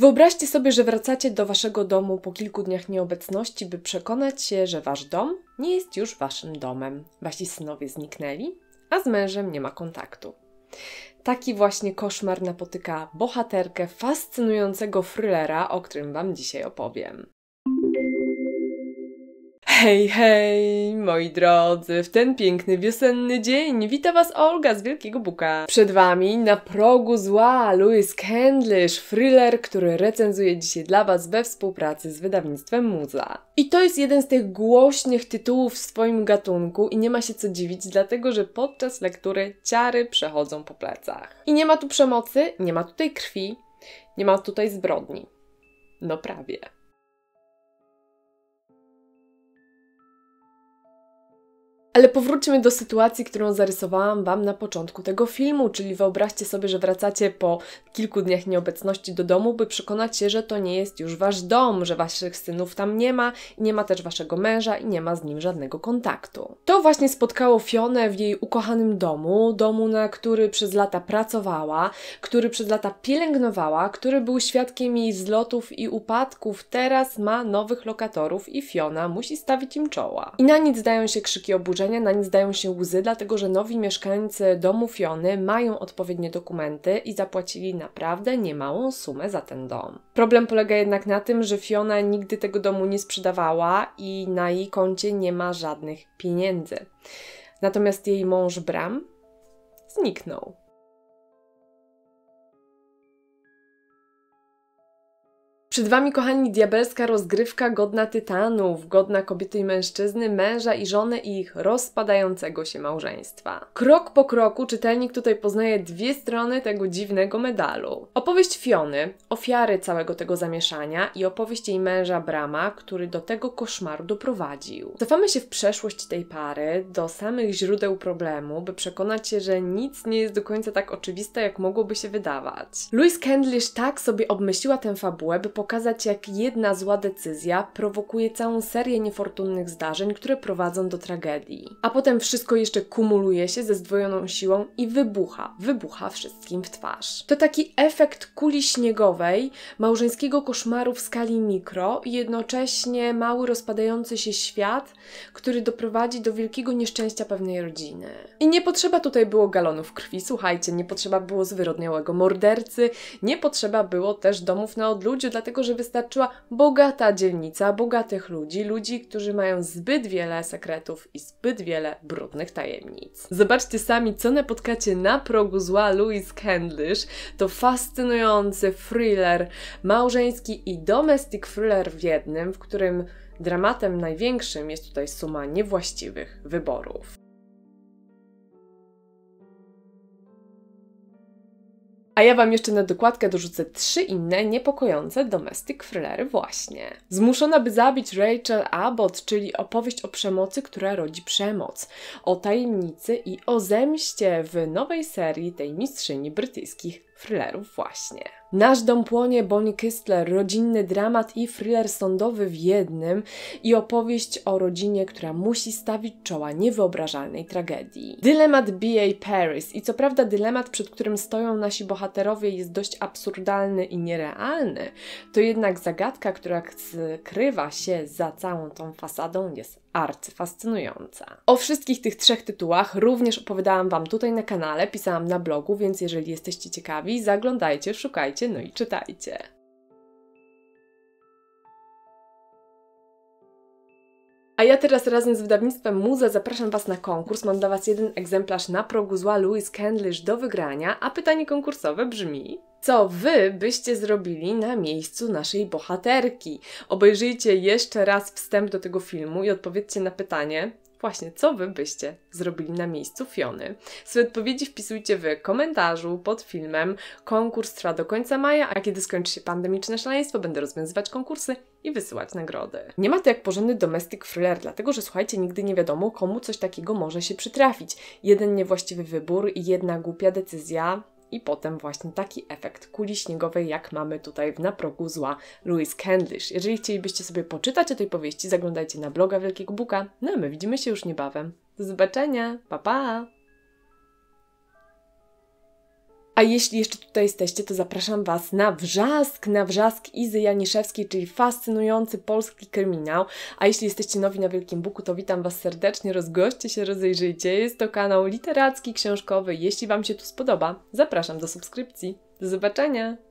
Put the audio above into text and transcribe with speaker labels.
Speaker 1: Wyobraźcie sobie, że wracacie do waszego domu po kilku dniach nieobecności, by przekonać się, że wasz dom nie jest już waszym domem. Wasi synowie zniknęli, a z mężem nie ma kontaktu. Taki właśnie koszmar napotyka bohaterkę fascynującego thrillera, o którym wam dzisiaj opowiem. Hej, hej, moi drodzy, w ten piękny wiosenny dzień wita Was Olga z Wielkiego Buka. Przed Wami na progu zła Louis Candlish, thriller, który recenzuje dzisiaj dla Was we współpracy z wydawnictwem Muza. I to jest jeden z tych głośnych tytułów w swoim gatunku i nie ma się co dziwić, dlatego że podczas lektury ciary przechodzą po plecach. I nie ma tu przemocy, nie ma tutaj krwi, nie ma tutaj zbrodni. No prawie. Ale powróćmy do sytuacji, którą zarysowałam Wam na początku tego filmu, czyli wyobraźcie sobie, że wracacie po kilku dniach nieobecności do domu, by przekonać się, że to nie jest już Wasz dom, że Waszych synów tam nie ma i nie ma też Waszego męża i nie ma z nim żadnego kontaktu. To właśnie spotkało Fionę w jej ukochanym domu, domu, na który przez lata pracowała, który przez lata pielęgnowała, który był świadkiem jej zlotów i upadków. Teraz ma nowych lokatorów i Fiona musi stawić im czoła. I na nic dają się krzyki oburzenia na nic zdają się łzy, dlatego że nowi mieszkańcy domu Fiony mają odpowiednie dokumenty i zapłacili naprawdę niemałą sumę za ten dom. Problem polega jednak na tym, że Fiona nigdy tego domu nie sprzedawała i na jej koncie nie ma żadnych pieniędzy. Natomiast jej mąż Bram zniknął. Przed Wami, kochani, diabelska rozgrywka godna tytanów, godna kobiety i mężczyzny, męża i żony i ich rozpadającego się małżeństwa. Krok po kroku czytelnik tutaj poznaje dwie strony tego dziwnego medalu. Opowieść Fiony, ofiary całego tego zamieszania i opowieść jej męża Brama, który do tego koszmaru doprowadził. Cofamy się w przeszłość tej pary, do samych źródeł problemu, by przekonać się, że nic nie jest do końca tak oczywiste, jak mogłoby się wydawać. Louise Kendlish tak sobie obmyśliła tę fabułę, by pokazać, jak jedna zła decyzja prowokuje całą serię niefortunnych zdarzeń, które prowadzą do tragedii. A potem wszystko jeszcze kumuluje się ze zdwojoną siłą i wybucha, wybucha wszystkim w twarz. To taki efekt kuli śniegowej, małżeńskiego koszmaru w skali mikro i jednocześnie mały rozpadający się świat, który doprowadzi do wielkiego nieszczęścia pewnej rodziny. I nie potrzeba tutaj było galonów krwi, słuchajcie, nie potrzeba było zwyrodniałego mordercy, nie potrzeba było też domów na odludziu, dlatego dlatego że wystarczyła bogata dzielnica, bogatych ludzi, ludzi, którzy mają zbyt wiele sekretów i zbyt wiele brudnych tajemnic. Zobaczcie sami, co napotkacie na progu zła Louise Candlish. To fascynujący thriller, małżeński i domestic thriller w jednym, w którym dramatem największym jest tutaj suma niewłaściwych wyborów. A ja Wam jeszcze na dokładkę dorzucę trzy inne niepokojące domestic thrillery właśnie. Zmuszona by zabić Rachel Abbott, czyli opowieść o przemocy, która rodzi przemoc, o tajemnicy i o zemście w nowej serii tej mistrzyni brytyjskich thrillerów właśnie. Nasz dom płonie Bonnie Kistler, rodzinny dramat i thriller sądowy w jednym i opowieść o rodzinie, która musi stawić czoła niewyobrażalnej tragedii. Dylemat B.A. Paris i co prawda dylemat, przed którym stoją nasi bohaterowie jest dość absurdalny i nierealny, to jednak zagadka, która skrywa się za całą tą fasadą jest arcyfascynująca. O wszystkich tych trzech tytułach również opowiadałam Wam tutaj na kanale, pisałam na blogu, więc jeżeli jesteście ciekawi, ciekawi, zaglądajcie, szukajcie, no i czytajcie. A ja teraz razem z wydawnictwem Muza zapraszam Was na konkurs. Mam dla Was jeden egzemplarz na progu zła Louis Candlish do wygrania, a pytanie konkursowe brzmi co wy byście zrobili na miejscu naszej bohaterki. Obejrzyjcie jeszcze raz wstęp do tego filmu i odpowiedzcie na pytanie, Właśnie, co wy byście zrobili na miejscu Fiony? Swoje odpowiedzi wpisujcie w komentarzu pod filmem. Konkurs trwa do końca maja, a kiedy skończy się pandemiczne szaleństwo, będę rozwiązywać konkursy i wysyłać nagrody. Nie ma to jak porządny domestic thriller, dlatego że słuchajcie, nigdy nie wiadomo, komu coś takiego może się przytrafić. Jeden niewłaściwy wybór i jedna głupia decyzja i potem właśnie taki efekt kuli śniegowej, jak mamy tutaj w Na progu zła Louise Candlish. Jeżeli chcielibyście sobie poczytać o tej powieści, zaglądajcie na bloga Wielkiego Buka. No a my widzimy się już niebawem. Do zobaczenia, pa pa! A jeśli jeszcze tutaj jesteście, to zapraszam Was na wrzask, na wrzask Izy Janiszewskiej, czyli fascynujący polski kryminał. A jeśli jesteście nowi na Wielkim Buku, to witam Was serdecznie, rozgoście się, rozejrzyjcie. Jest to kanał literacki, książkowy. Jeśli Wam się tu spodoba, zapraszam do subskrypcji. Do zobaczenia!